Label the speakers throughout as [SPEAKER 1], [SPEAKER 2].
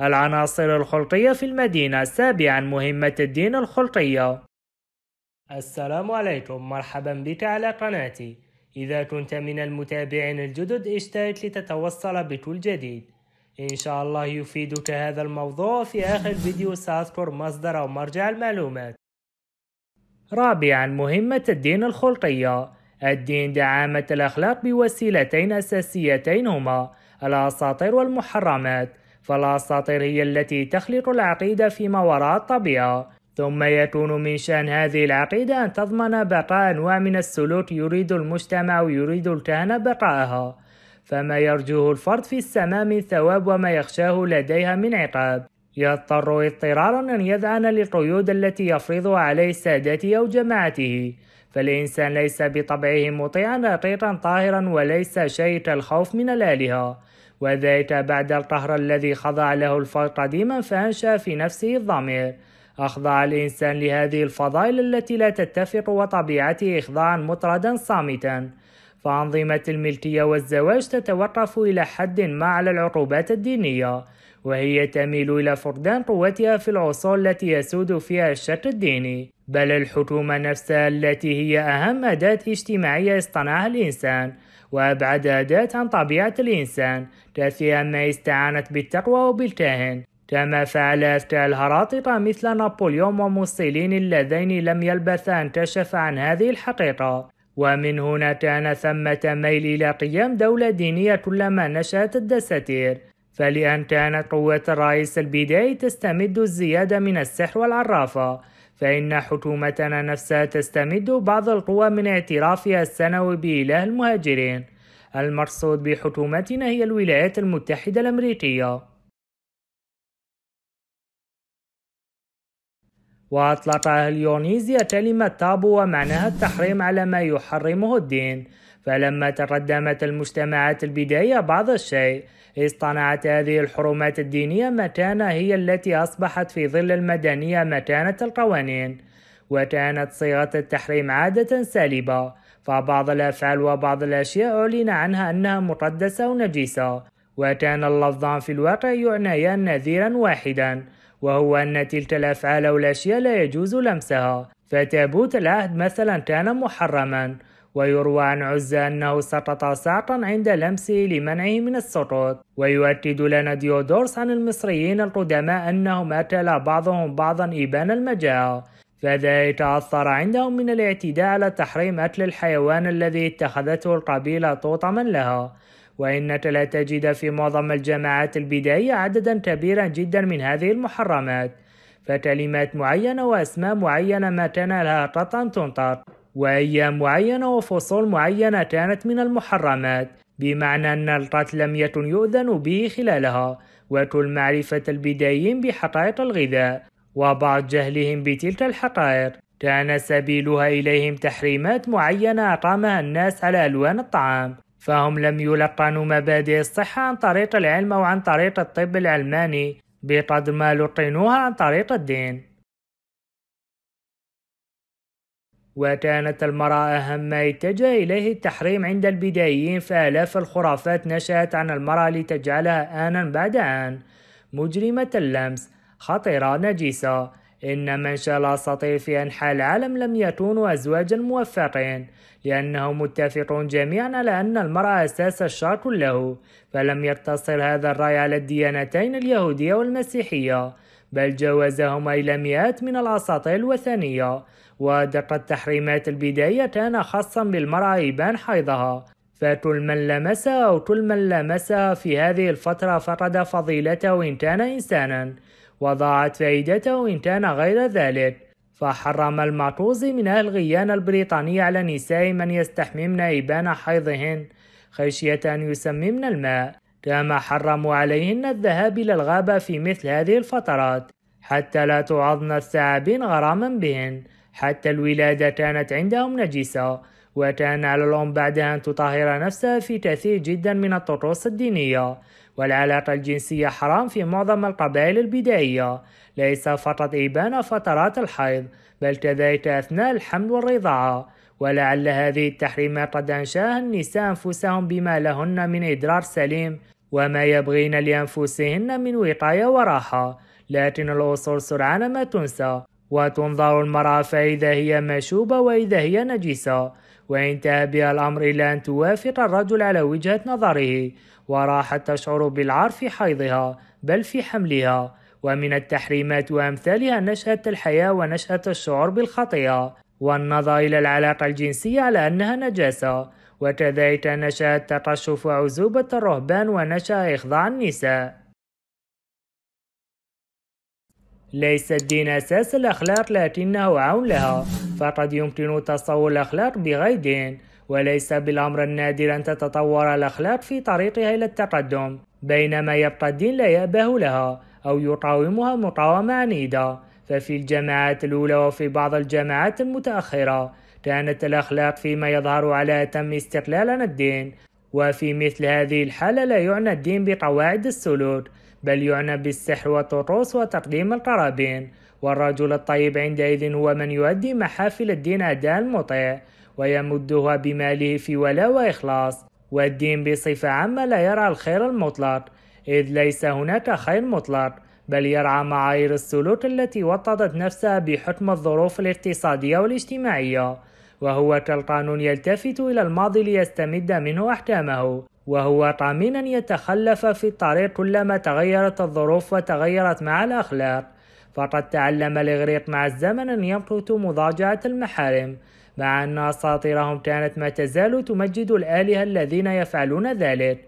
[SPEAKER 1] العناصر الخلقية في المدينة سابعا مهمة الدين الخلقية السلام عليكم مرحبا بك على قناتي إذا كنت من المتابعين الجدد اشترك لتتوصل بكل جديد إن شاء الله يفيدك هذا الموضوع في آخر فيديو سأذكر مصدر أو مرجع المعلومات رابعا مهمة الدين الخلقية الدين دعامة الأخلاق بوسيلتين أساسيتين هما الأساطير والمحرمات فالاساطير هي التي تخلق العقيدة فيما وراء الطبيعة ثم يكون من شأن هذه العقيدة أن تضمن بقاء أنواع من السلوك يريد المجتمع ويريد الكهنة بقائها فما يرجوه الفرد في السماء من ثواب وما يخشاه لديها من عقاب يضطر اضطرارا أن يذعن للقيود التي يفرضها عليه سادته أو جماعته فالإنسان ليس بطبعه مطيعا رقيقا طاهرا وليس شيء الخوف من الآلهة وذلك بعد القهر الذي خضع له الفرد قديما فأنشأ في نفسه الضمير أخضع الإنسان لهذه الفضائل التي لا تتفق وطبيعته إخضاعا مطردا صامتا فأنظمة الملكية والزواج تتوقف إلى حد ما على العقوبات الدينية وهي تميل إلى فقدان قوتها في العصور التي يسود فيها الشك الديني بل الحكومة نفسها التي هي أهم أداة اجتماعية اصطنعها الإنسان وأبعد ذات عن طبيعة الإنسان تأسيا ما استعانت بالتقوى وبالكاهن كما فعل أذكى الهراطقة مثل نابليون وموسيلين اللذين لم يلبثا أن كشف عن هذه الحقيقة ومن هنا كان ثمة ميل إلى قيام دولة دينية كلما نشأت الدساتير فلأن كانت قوة الرئيس البدائي تستمد الزيادة من السحر والعرافة فإن حكومتنا نفسها تستمد بعض القوى من اعترافها السنوي بإله المهاجرين المقصود بحكومتنا هي الولايات المتحدة الأمريكية وأطلق أهل يونيزيا كلمة تابو ومعناها التحريم على ما يحرمه الدين فلما تقدمت المجتمعات البدائية بعض الشيء اصطنعت هذه الحرمات الدينية متانة هي التي أصبحت في ظل المدنية متانة القوانين وكانت صيغة التحريم عادة سالبة فبعض الأفعال وبعض الأشياء أعلن عنها أنها مقدسة ونجسة وكان اللفظان في الواقع يعنيان نذيرا واحدا وهو أن تلك الأفعال أو الأشياء لا يجوز لمسها فتابوت العهد مثلا كان محرما ويروى عن عزة أنه سقط ساقا عند لمسه لمنعه من السقوط ويؤكد لنا ديودورس عن المصريين القدماء أنهم أكل بعضهم بعضا إبان المجاعة فذلك أثر عندهم من الاعتداء على تحريم أكل الحيوان الذي اتخذته القبيلة طوطما لها وإنك لا تجد في معظم الجماعات البدائية عددا كبيرا جدا من هذه المحرمات فكلمات معينة وأسماء معينة ما كان لها قطعا تنطق وأيام معينة وفصول معينة كانت من المحرمات بمعنى أن القتل لم يكن يؤذن به خلالها وكل معرفة البدايين بحقائق الغذاء وبعض جهلهم بتلك الحقائق كان سبيلها إليهم تحريمات معينة أقامها الناس على ألوان الطعام فهم لم يلقنوا مبادئ الصحة عن طريق العلم أو عن طريق الطب العلماني بقدر ما لقنوها عن طريق الدين وكانت المرأة أهم ما يتجه إليه التحريم عند البدايين فآلاف الخرافات نشأت عن المرأة لتجعلها آنا بعد آن مجرمة اللمس خطرة نجسة إن منشأ الأساطير في أنحاء العالم لم يكونوا أزواجا موفقين لأنهم متفقون جميعا على أن المرأة أساس الشر كله فلم يقتصر هذا الرأي على الديانتين اليهودية والمسيحية بل جاوزهما إلى مئات من الأساطير الوثنية ودقت التحريمات البداية كان خاصا بالمرأة إبان حيضها فكل من لمسها أو كل من لمسها في هذه الفترة فقد فضيلته إن كان إنسانا وضاعت فائدته إن كان غير ذلك فحرم المعطوزي من أهل غيانا البريطانية على نساء من يستحممن إبان حيضهن خشية أن يسممن الماء كما حرموا عليهن الذهاب إلى الغابة في مثل هذه الفترات حتى لا تعظن الثعابين غراما بهن حتى الولادة كانت عندهم نجسة وكان على الأم بعدها أن تطهر نفسها في كثير جدا من الطقوس الدينية والعلاقة الجنسية حرام في معظم القبائل البدائية ليس فقط إبان فترات الحيض بل كذلك أثناء الحمل والرضاعة ولعل هذه التحريمات قد أنشاها النساء أنفسهم بما لهن من إدرار سليم وما يبغين لأنفسهن من وقاية وراحة لكن الأصول سرعان ما تنسى وتنظر المرأة فإذا هي مشوبة وإذا هي نجسة وانتهى بها الأمر إلى أن توافق الرجل على وجهة نظره وراحت تشعر بالعار في حيضها بل في حملها ومن التحريمات وأمثالها نشأة الحياة ونشأة الشعور بالخطيئة والنظر إلى العلاقة الجنسية على أنها نجاسة وكذلك نشأ التقشف وعزوبة الرهبان ونشأ إخضاع النساء ليس الدين أساس الأخلاق لكنه عون لها فقد يمكن تصور الأخلاق بغير دين وليس بالأمر النادر أن تتطور الأخلاق في طريقها إلى التقدم بينما يبقى الدين لا يأبه لها أو يقاومها مقاومة عنيدة ففي الجماعات الأولى وفي بعض الجماعات المتأخرة كانت الأخلاق فيما يظهر على أتم استقلال عن الدين وفي مثل هذه الحالة لا يعنى الدين بقواعد السلوك بل يعنى بالسحر والطقوس وتقديم القرابين والرجل الطيب عندئذ هو من يؤدي محافل الدين أداء المطيع ويمدها بماله في ولاء وإخلاص والدين بصفة عامة لا يرى الخير المطلق إذ ليس هناك خير مطلق بل يرعى معايير السلوك التي وطدت نفسها بحكم الظروف الاقتصادية والاجتماعية وهو كالقانون يلتفت إلى الماضي ليستمد منه أحكامه وهو طامنا يتخلف في الطريق كلما تغيرت الظروف وتغيرت مع الأخلاق فقد تعلم الإغريق مع الزمن أن يمقت مضاجعة المحارم مع أن أساطيرهم كانت ما تزال تمجد الآلهة الذين يفعلون ذلك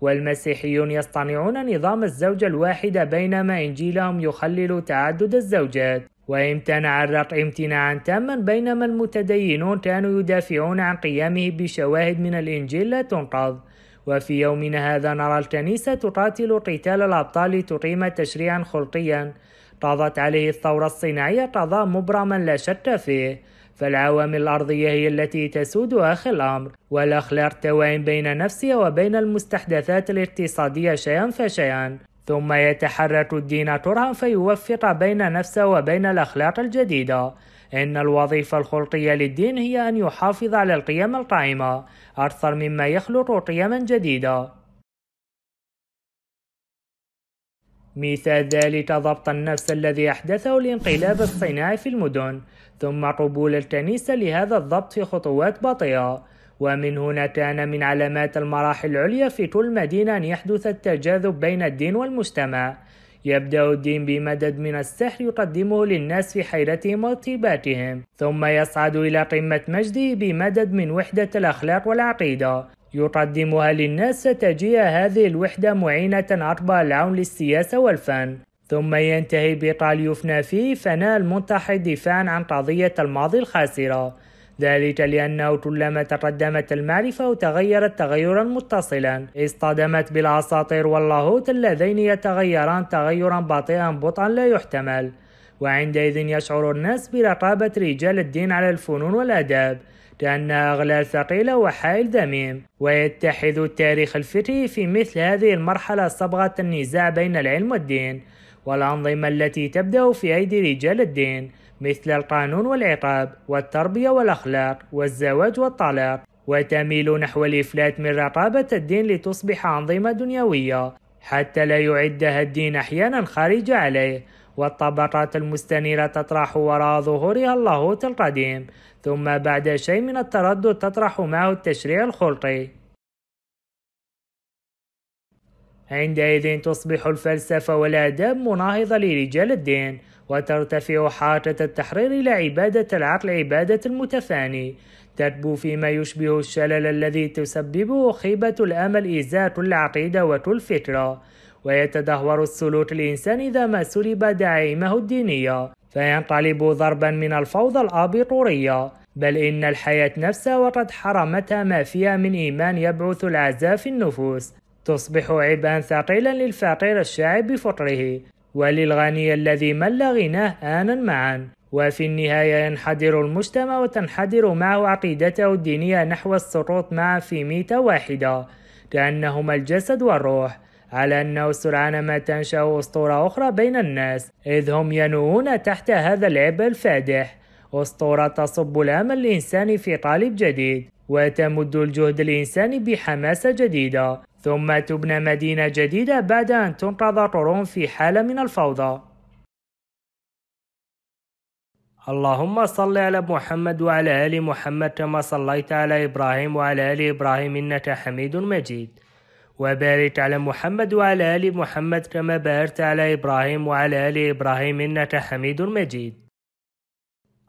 [SPEAKER 1] والمسيحيون يصطنعون نظام الزوجة الواحدة بينما إنجيلهم يخلل تعدد الزوجات وامتنع الرق امتناعا تاما بينما المتدينون كانوا يدافعون عن قيامه بشواهد من الإنجيل لا تنقض وفي يومنا هذا نرى الكنيسة تقاتل قتال الأبطال تقيم تشريعا خلقيا قضت عليه الثورة الصناعية قضاء مبرما لا شك فيه فالعوامل الأرضية هي التي تسود آخر الأمر والأخلاق توائم بين نفسها وبين المستحدثات الاقتصادية شيئا فشيئا ثم يتحرك الدين ترها فيوفق بين نفسه وبين الأخلاق الجديدة إن الوظيفة الخلقية للدين هي أن يحافظ على القيم القائمة أكثر مما يخلق قيما جديدة مثال ذلك ضبط النفس الذي أحدثه الانقلاب الصناعي في المدن ثم قبول الكنيسة لهذا الضبط في خطوات بطيئة ومن هنا كان من علامات المراحل العليا في كل مدينة أن يحدث التجاذب بين الدين والمجتمع يبدأ الدين بمدد من السحر يقدمه للناس في حيرتهم وطيباتهم ثم يصعد إلى قمة مجده بمدد من وحدة الأخلاق والعقيدة يقدمها للناس ستجيء هذه الوحدة معينة عطبة العون للسياسة والفن ثم ينتهي بقال يفنى فيه فناء المنتحر دفاعا عن قضية الماضي الخاسرة ذلك لأنه كلما تقدمت المعرفة وتغيرت تغيرا متصلا اصطدمت بالأساطير واللاهوت اللذين يتغيران تغيرا بطيئا بطئا لا يحتمل وعندئذ يشعر الناس برقابة رجال الدين على الفنون والآداب كأنها أغلال ثقيلة وحائل ذميم ويتحد التاريخ الفكري في مثل هذه المرحلة صبغة النزاع بين العلم والدين والأنظمة التي تبدأ في أيدي رجال الدين مثل القانون والعقاب والتربية والأخلاق والزواج والطلاق وتميل نحو الإفلات من رقابة الدين لتصبح أنظمة دنيوية حتى لا يعدها الدين أحيانا خارج عليه والطبقات المستنيرة تطرح وراء ظهورها اللاهوت القديم ثم بعد شيء من التردد تطرح معه التشريع الخلقي عندئذ تصبح الفلسفة والآداب مناهضة لرجال الدين وترتفع حاجة التحرير إلى عبادة العقل عبادة المتفاني تتبو فيما يشبه الشلل الذي تسببه خيبة الأمل إزاءة العقيدة فكرة ويتدهور السلوك الإنسان إذا ما سلب دعائمه الدينية فينقلب ضربا من الفوضى الأبيطورية بل إن الحياة نفسها وقد حرمتها ما فيها من إيمان يبعث العزاء في النفوس تصبح عبا ثقيلا للفقير الشاعر بفقره وللغني الذي مل غناه آنا معا وفي النهاية ينحدر المجتمع وتنحدر معه عقيدته الدينية نحو السقوط معا في ميتة واحدة كأنهما الجسد والروح على أنه سرعان ما تنشأ أسطورة أخرى بين الناس إذ هم ينوون تحت هذا العبء الفادح أسطورة تصب الأمل الإنساني في قالب جديد وتمد الجهد الإنساني بحماسة جديدة ثم تبنى مدينة جديدة بعد أن تنقذ قرون في حالة من الفوضى اللهم صل على محمد وعلى آل محمد كما صليت على إبراهيم وعلى آل إبراهيم إنك حميد مجيد وبارك على محمد وعلى آل محمد كما باركت على إبراهيم وعلى آل إبراهيم إنك حميد مجيد